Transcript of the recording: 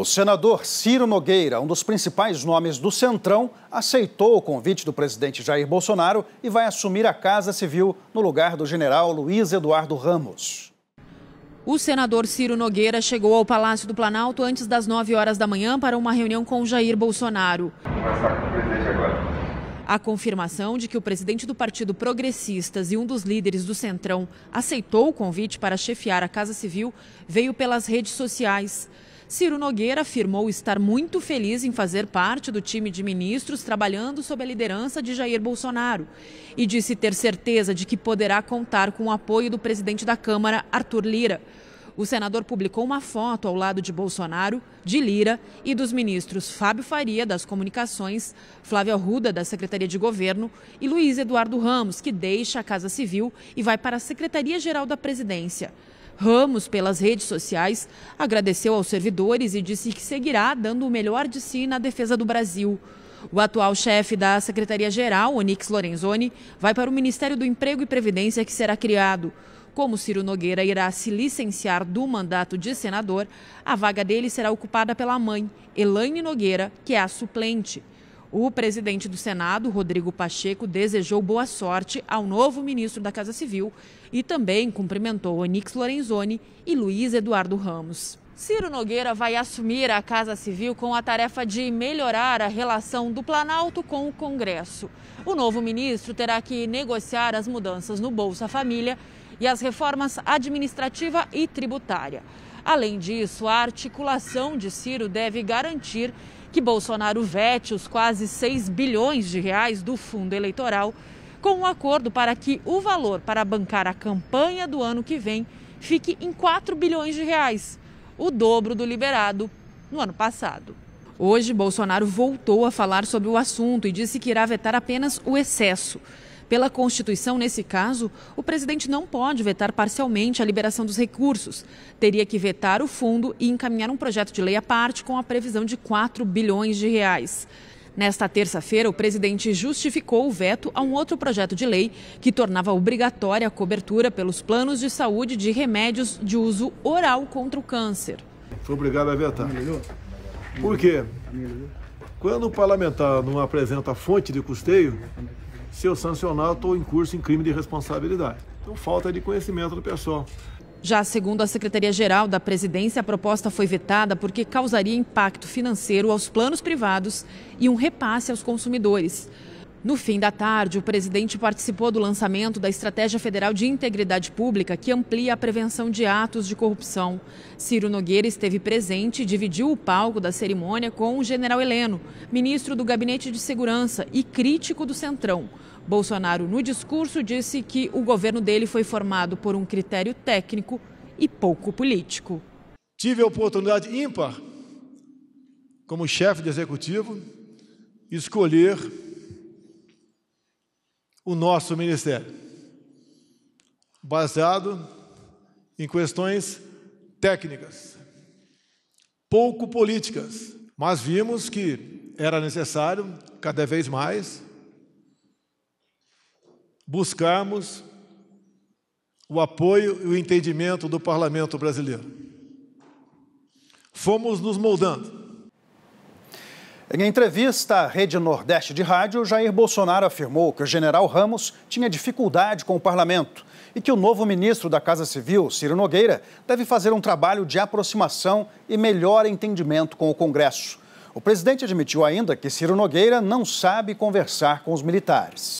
O senador Ciro Nogueira, um dos principais nomes do Centrão, aceitou o convite do presidente Jair Bolsonaro e vai assumir a Casa Civil no lugar do general Luiz Eduardo Ramos. O senador Ciro Nogueira chegou ao Palácio do Planalto antes das 9 horas da manhã para uma reunião com Jair Bolsonaro. A confirmação de que o presidente do Partido Progressistas e um dos líderes do Centrão aceitou o convite para chefiar a Casa Civil veio pelas redes sociais. Ciro Nogueira afirmou estar muito feliz em fazer parte do time de ministros trabalhando sob a liderança de Jair Bolsonaro e disse ter certeza de que poderá contar com o apoio do presidente da Câmara, Arthur Lira. O senador publicou uma foto ao lado de Bolsonaro, de Lira e dos ministros Fábio Faria, das Comunicações, Flávia Ruda, da Secretaria de Governo, e Luiz Eduardo Ramos, que deixa a Casa Civil e vai para a Secretaria-Geral da Presidência. Ramos, pelas redes sociais, agradeceu aos servidores e disse que seguirá dando o melhor de si na defesa do Brasil. O atual chefe da Secretaria-Geral, Onix Lorenzoni, vai para o Ministério do Emprego e Previdência que será criado. Como Ciro Nogueira irá se licenciar do mandato de senador, a vaga dele será ocupada pela mãe, Elaine Nogueira, que é a suplente. O presidente do Senado, Rodrigo Pacheco, desejou boa sorte ao novo ministro da Casa Civil e também cumprimentou Onix Lorenzoni e Luiz Eduardo Ramos. Ciro Nogueira vai assumir a Casa Civil com a tarefa de melhorar a relação do Planalto com o Congresso. O novo ministro terá que negociar as mudanças no Bolsa Família e as reformas administrativa e tributária. Além disso, a articulação de Ciro deve garantir que Bolsonaro vete os quase 6 bilhões de reais do fundo eleitoral, com um acordo para que o valor para bancar a campanha do ano que vem fique em 4 bilhões de reais, o dobro do liberado no ano passado. Hoje, Bolsonaro voltou a falar sobre o assunto e disse que irá vetar apenas o excesso. Pela Constituição, nesse caso, o presidente não pode vetar parcialmente a liberação dos recursos. Teria que vetar o fundo e encaminhar um projeto de lei à parte com a previsão de 4 bilhões de reais. Nesta terça-feira, o presidente justificou o veto a um outro projeto de lei que tornava obrigatória a cobertura pelos planos de saúde de remédios de uso oral contra o câncer. Foi obrigado a vetar. Por quê? Quando o parlamentar não apresenta fonte de custeio, se eu sancionar, estou em curso em crime de responsabilidade. Então, falta de conhecimento do pessoal. Já segundo a Secretaria-Geral da Presidência, a proposta foi vetada porque causaria impacto financeiro aos planos privados e um repasse aos consumidores. No fim da tarde, o presidente participou do lançamento da Estratégia Federal de Integridade Pública, que amplia a prevenção de atos de corrupção. Ciro Nogueira esteve presente e dividiu o palco da cerimônia com o general Heleno, ministro do Gabinete de Segurança e crítico do Centrão. Bolsonaro, no discurso, disse que o governo dele foi formado por um critério técnico e pouco político. Tive a oportunidade ímpar, como chefe de executivo, escolher o nosso ministério, baseado em questões técnicas, pouco políticas, mas vimos que era necessário, cada vez mais, buscarmos o apoio e o entendimento do parlamento brasileiro. Fomos nos moldando. Em entrevista à Rede Nordeste de Rádio, Jair Bolsonaro afirmou que o general Ramos tinha dificuldade com o parlamento e que o novo ministro da Casa Civil, Ciro Nogueira, deve fazer um trabalho de aproximação e melhor entendimento com o Congresso. O presidente admitiu ainda que Ciro Nogueira não sabe conversar com os militares.